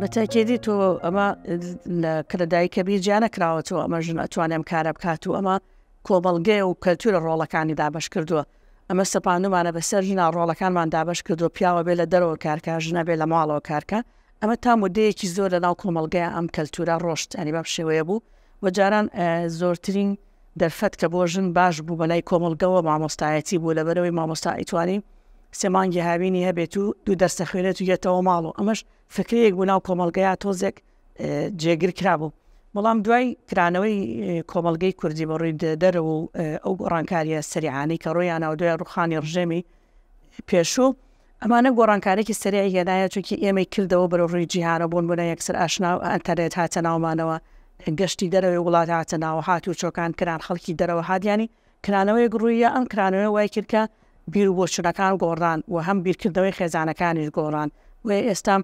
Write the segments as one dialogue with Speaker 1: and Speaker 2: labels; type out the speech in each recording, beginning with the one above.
Speaker 1: بە تاکێدی تۆ ئەمە کرددایکە بیر جیانە کراوە تۆ ئەمە ژن ئەتوانێم کارە بکات و ئەمە کۆبڵگێ و کەلتورە ڕۆڵەکانی دابش کردووە ئەمە سەپانومانە بەسەر ژنا ڕۆڵەکانمان دابش کردو پیاوە بێ لە دەرەوە کارکە ژنە بێ لە ماڵەوە کارکە ئەمە تا مدەیەکی زۆر لە ناو کۆمەلگەیە ئەم کەلتورە ڕۆشت ئەنی بەم شێوەیە بوو وە جاران زۆرترین دەرفەت کە بۆ ژن باش بوو بەلای کۆمەلگەوە مامۆستایەتی بوو لە بەرەوەی مامۆستایتوانی سێمانگی هاوینی هەبێت و دوو دەستە خوێنێت و یەتەوە ماڵ و ئەمەش فکرەیەک بوو ناو کۆمەلگەیە تۆزێک جێگر کرابوو بەڵام دوای کرانەوەی کۆمەلگەی کوردی بە ڕووی دەرەوە و ئەو گۆڕانکاریە سریعانەی کە ڕۆیانەوە دوای ڕوخانی ڕژێمی پێشوو ئەمانە گۆڕانکارێکی سریع هێدایە چونکی ئێمەی کردەوە بەرە ڕووی جیهانە بوون بوون یەکسەر ئاشنا و ئەتەرێت هاتە ناومانەوە گەشتی دەرەوەی وڵات هاتە ناوە هاات و چۆکان کران خەڵکی دەرەوە هادیانی کرانەوەی گڕوویە ئەم کرانەوەی وای کردکە بیر و بۆچنەکان گۆڕان و هەم بیرکردەوەی خێزانەکانیش گۆڕان وێ ئێستا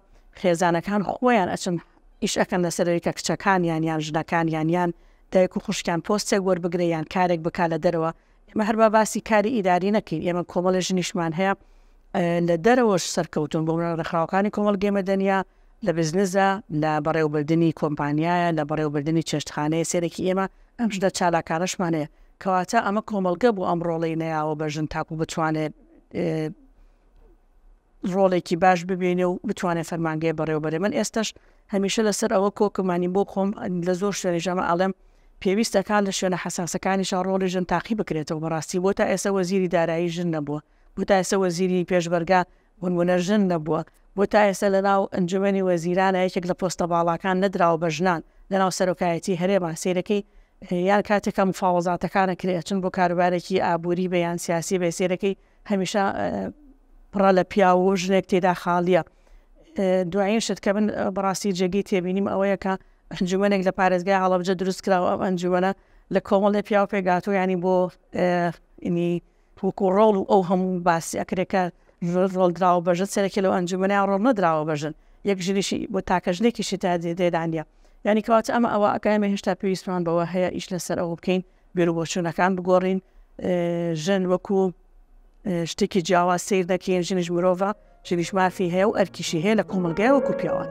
Speaker 1: خێزانەکان خۆیان ئەچن ئیشەکەن لەسەرەوەی کە کچەکانیان یان ژنەکانیان یان دایک و خوشکیان پۆستێک وەربگرە یان کارێک بک لە دەرەوە ئمە هەر باسی کاری ئیداری نەکەین ئێمە کۆمەڵی ژنیشمان هەیە لە دەرەوەش سەرکەوتون بۆ ڕخراوەکانی کۆمەڵ گێمەدەنیا لە بزنزە لە بەڕێوبردننی کۆمپانیایە لە بەڕێوبردننی چێشتخانەیە سێرەی ئێمە ئەم شدە چالاکارەشمانەیە کەواتە ئەمە کۆمەلگە بوو ئەم ڕۆڵی نەیاوە بەژن تاکو بتوانێت ڕۆڵێکی باش ببینێ و بتوانێت فەرمانگەی بەڕێوبەرێ من ئێستش هەمیشە لەسەر ئەوە کۆکمانی بۆ خۆم لە زۆر شوێنێژەمە ئاڵم پێویستەکان لە شوێنە حساسەکانیش ڕۆڵی ژن تاقی بکرێتەوە بەڕاستی بۆ تا ئێستا وەزیری دارایی ژن نەبووە بۆ تا ئێستا وەزیری پێشبەرگا ونونە ژن نەبووە بۆ تا ئێستا لە ناو ئەنجمەنی وەزیرانە یەکێک لە پۆستە باڵاکان نەدراوە بە ژنان لە ناو سەرۆکایەتی هەرێمان سیرەکەی یان کاتێکە مفاوەزاتەکانە کرێچن بۆ کاروبارێکی ئابووری بە یان سیاسی بە سێرەکەی هەمیشە پڕە لە پیاوە ژنێک تێدا خاڵیە دوایین شت کە بن بەڕاستی جێگی تێبینیم ئەوەیەکە ئەنجومێک لە پارێزگای هەڵبجە دروست کراوە ئەنجومە لە کۆمەڵی پیاو پێگاتۆ ینی بۆ ینی پوکوڕۆڵ و ئەو هەموو باسی ئەکرێکە ڕۆڵدراوە بەژن سەرەکی لەو ئەنجومێ ڕۆڵ نەدراوە بەژن یەک ژریشی بۆ تاکەژنێکیشی تا دێدانە. یعنی کەواتە ئەمە هشتا هێشتا پێویستمان بەوە هەیە ئیش لەسەر ئەوە بکەین بێروبۆچوونەکان بگۆڕین ژن آه، وەکو آه، شتێکی جیاواز سیر دەکەین ژنیش مرۆڤ ژنیش مافی هەیە و ئەرکیشی هەیە لە کۆمەلگای وەکو پیاوان